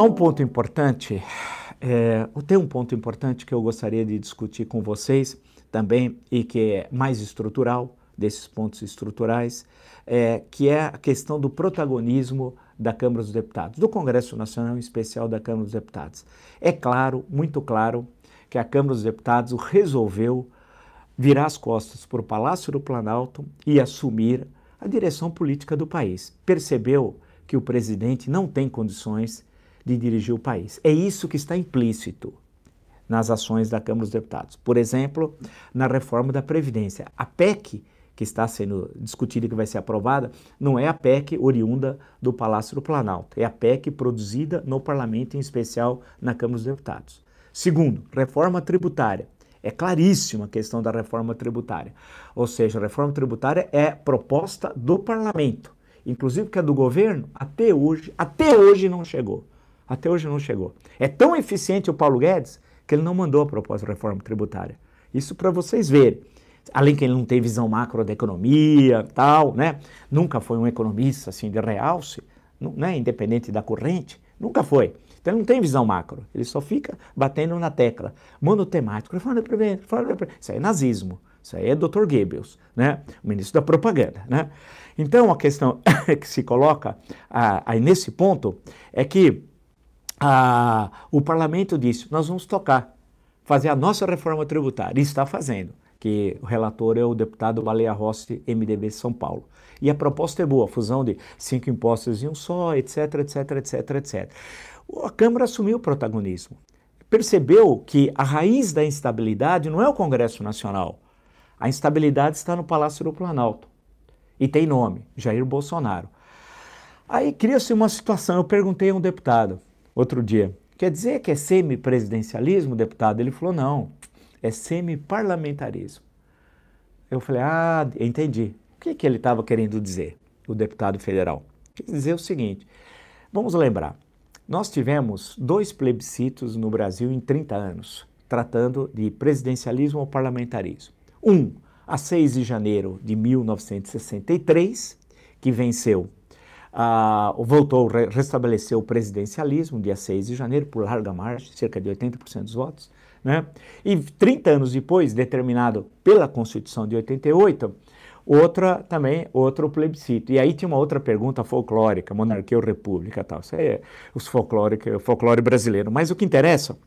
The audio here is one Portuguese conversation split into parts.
Há um ponto importante, é, tem um ponto importante que eu gostaria de discutir com vocês também e que é mais estrutural, desses pontos estruturais, é, que é a questão do protagonismo da Câmara dos Deputados, do Congresso Nacional, em especial da Câmara dos Deputados. É claro, muito claro, que a Câmara dos Deputados resolveu virar as costas para o Palácio do Planalto e assumir a direção política do país. Percebeu que o presidente não tem condições de dirigir o país. É isso que está implícito nas ações da Câmara dos Deputados. Por exemplo, na reforma da Previdência. A PEC que está sendo discutida e que vai ser aprovada, não é a PEC oriunda do Palácio do Planalto, é a PEC produzida no parlamento, em especial na Câmara dos Deputados. Segundo, reforma tributária. É claríssima a questão da reforma tributária. Ou seja, a reforma tributária é proposta do parlamento, inclusive que a é do governo até hoje, até hoje não chegou. Até hoje não chegou. É tão eficiente o Paulo Guedes que ele não mandou a proposta de reforma tributária. Isso para vocês verem. Além que ele não tem visão macro da economia, tal, né? Nunca foi um economista assim de realce, né? independente da corrente, nunca foi. Então ele não tem visão macro, ele só fica batendo na tecla. Monotemático, reforma primeiro, reforma primeiro. Isso aí é nazismo, isso aí é Dr. Goebbels, né? O ministro da propaganda, né? Então a questão que se coloca aí nesse ponto é que a, o parlamento disse: nós vamos tocar, fazer a nossa reforma tributária. E está fazendo, que o relator é o deputado Baleia Rossi, MDB São Paulo. E a proposta é boa, fusão de cinco impostos em um só, etc, etc, etc, etc. A Câmara assumiu o protagonismo. Percebeu que a raiz da instabilidade não é o Congresso Nacional. A instabilidade está no Palácio do Planalto. E tem nome: Jair Bolsonaro. Aí cria-se uma situação. Eu perguntei a um deputado, outro dia. Quer dizer que é semi-presidencialismo, deputado? Ele falou: não, é semi-parlamentarismo. Eu falei: ah, entendi. O que, que ele estava querendo dizer, o deputado federal? Quer dizer o seguinte: vamos lembrar, nós tivemos dois plebiscitos no Brasil em 30 anos, tratando de presidencialismo ou parlamentarismo. Um, a 6 de janeiro de 1963, que venceu ah, voltou, re restabeleceu o presidencialismo, dia 6 de janeiro, por larga margem, cerca de 80% dos votos. Né? E 30 anos depois, determinado pela Constituição de 88, outra também, outro plebiscito. E aí tinha uma outra pergunta folclórica, monarquia ou república, tal. Isso aí é os folclórico, o folclore brasileiro. Mas o que interessa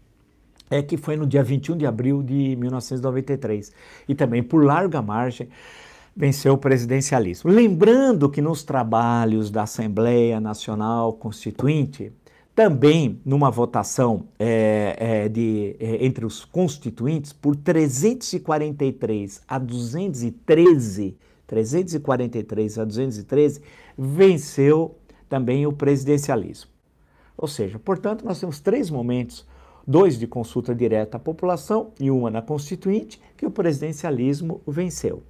é que foi no dia 21 de abril de 1993. E também por larga margem venceu o presidencialismo. Lembrando que nos trabalhos da Assembleia Nacional Constituinte, também numa votação é, é, de, é, entre os constituintes, por 343 a 213, 343 a 213, venceu também o presidencialismo. Ou seja, portanto, nós temos três momentos dois de consulta direta à população e uma na Constituinte, que o presidencialismo venceu.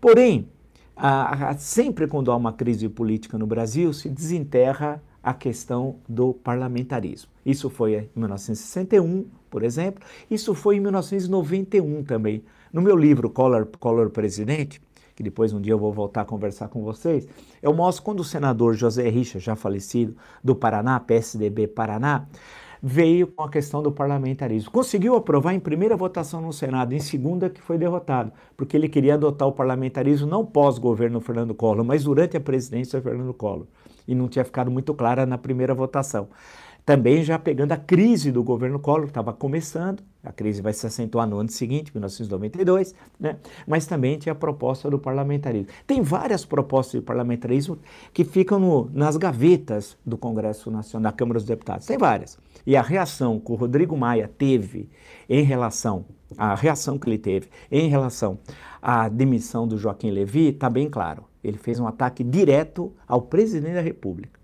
Porém, a, a, sempre quando há uma crise política no Brasil, se desenterra a questão do parlamentarismo. Isso foi em 1961, por exemplo, isso foi em 1991 também. No meu livro Color Collor Presidente, que depois um dia eu vou voltar a conversar com vocês, eu mostro quando o senador José Richa, já falecido, do Paraná, PSDB Paraná, veio com a questão do parlamentarismo. Conseguiu aprovar em primeira votação no Senado, em segunda que foi derrotado, porque ele queria adotar o parlamentarismo não pós-governo Fernando Collor, mas durante a presidência Fernando Collor. E não tinha ficado muito clara na primeira votação também já pegando a crise do governo Collor, que estava começando, a crise vai se acentuar no ano seguinte, 1992, né? mas também tinha a proposta do parlamentarismo. Tem várias propostas de parlamentarismo que ficam no, nas gavetas do Congresso Nacional, da Câmara dos Deputados, tem várias. E a reação que o Rodrigo Maia teve em relação, a reação que ele teve em relação à demissão do Joaquim Levy, está bem claro. Ele fez um ataque direto ao presidente da República.